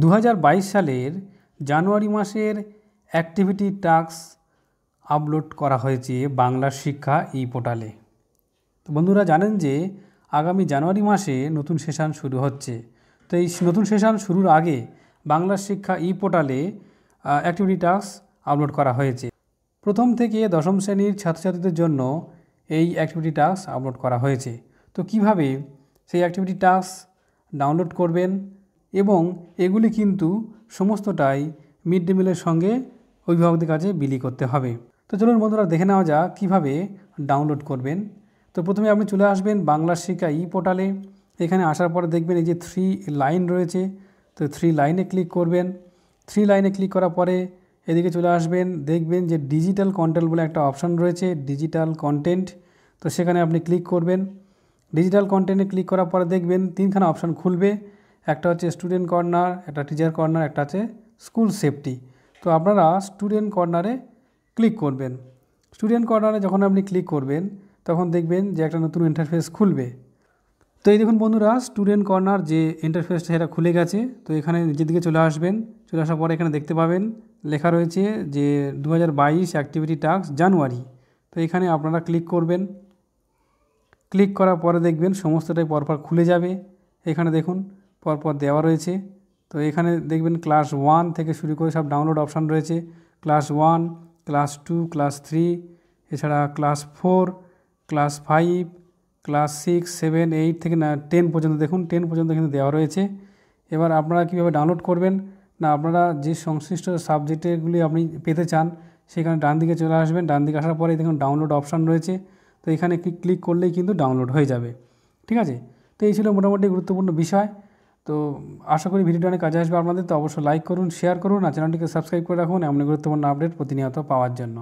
দু সালের জানুয়ারি মাসের অ্যাক্টিভিটি টাক্স আপলোড করা হয়েছে বাংলার শিক্ষা ই পোর্টালে তো বন্ধুরা জানেন যে আগামী জানুয়ারি মাসে নতুন সেশন শুরু হচ্ছে তো এই নতুন সেশন শুরুর আগে বাংলার শিক্ষা ই পোর্টালে অ্যাক্টিভিটি টাস্ক আপলোড করা হয়েছে প্রথম থেকে দশম শ্রেণীর ছাত্রছাত্রীদের জন্য এই অ্যাক্টিভিটি টাস্ক আপলোড করা হয়েছে তো কিভাবে সেই অ্যাক্টিভিটি টাস্ক ডাউনলোড করবেন এবং এগুলি কিন্তু সমস্তটাই মিড ডে মিলের সঙ্গে অভিভাবকদের কাছে বিলি করতে হবে তো চলুন বন্ধুরা দেখে নেওয়া যাক কীভাবে ডাউনলোড করবেন তো প্রথমে আপনি চলে আসবেন বাংলা শিক্ষা ই পোর্টালে এখানে আসার পরে দেখবেন এই যে থ্রি লাইন রয়েছে তো থ্রি লাইনে ক্লিক করবেন থ্রি লাইনে ক্লিক করার পরে এদিকে চলে আসবেন দেখবেন যে ডিজিটাল কন্টেন্ট বলে একটা অপশান রয়েছে ডিজিটাল কন্টেন্ট তো সেখানে আপনি ক্লিক করবেন ডিজিটাল কন্টেন্টে ক্লিক করার পরে দেখবেন তিনখানা অপশান খুলবে একটা হচ্ছে স্টুডেন্ট কর্নার একটা টিচার কর্নার একটা আছে স্কুল সেফটি তো আপনারা স্টুডেন্ট কর্নারে ক্লিক করবেন স্টুডেন্ট কর্নারে যখন আপনি ক্লিক করবেন তখন দেখবেন যে একটা নতুন ইন্টারফেস খুলবে তো এই দেখুন বন্ধুরা স্টুডেন্ট কর্নার যে ইন্টারফেসটা সেটা খুলে গেছে তো এখানে নিজের দিকে চলে আসবেন চলে আসার পরে এখানে দেখতে পাবেন লেখা রয়েছে যে দু হাজার অ্যাক্টিভিটি টাস্ক জানুয়ারি তো এখানে আপনারা ক্লিক করবেন ক্লিক করার পরে দেখবেন সমস্তটাই পরপর খুলে যাবে এখানে দেখুন পরপর দেওয়া রয়েছে তো এখানে দেখবেন ক্লাস ওয়ান থেকে শুরু করে সব ডাউনলোড অপশান রয়েছে class one class two class three এছাড়া class four class five class six seven eight থেকে না টেন পর্যন্ত দেখুন টেন পর্যন্ত কিন্তু দেওয়া রয়েছে এবার আপনারা কীভাবে ডাউনলোড করবেন না আপনারা যে সংশ্লিষ্ট সাবজেক্টেরগুলি আপনি পেতে চান সেখানে ডান দিকে চলে আসবেন ডান দিকে আসার পরে দেখুন ডাউনলোড অপশান রয়েছে তো এখানে ক্লিক করলেই কিন্তু ডাউনলোড হয়ে যাবে ঠিক আছে তো এই ছিল মোটামুটি গুরুত্বপূর্ণ বিষয় তো আশা করি ভিডিওটা অনেক কাজে আসবে আপনাদের তো অবশ্যই লাইক করুন শেয়ার করুন আর চ্যানেলটিকে সাবস্ক্রাইব করে রাখুন এমন গুরুত্বপূর্ণ আপডেট প্রতিনিয়ত পাওয়ার জন্য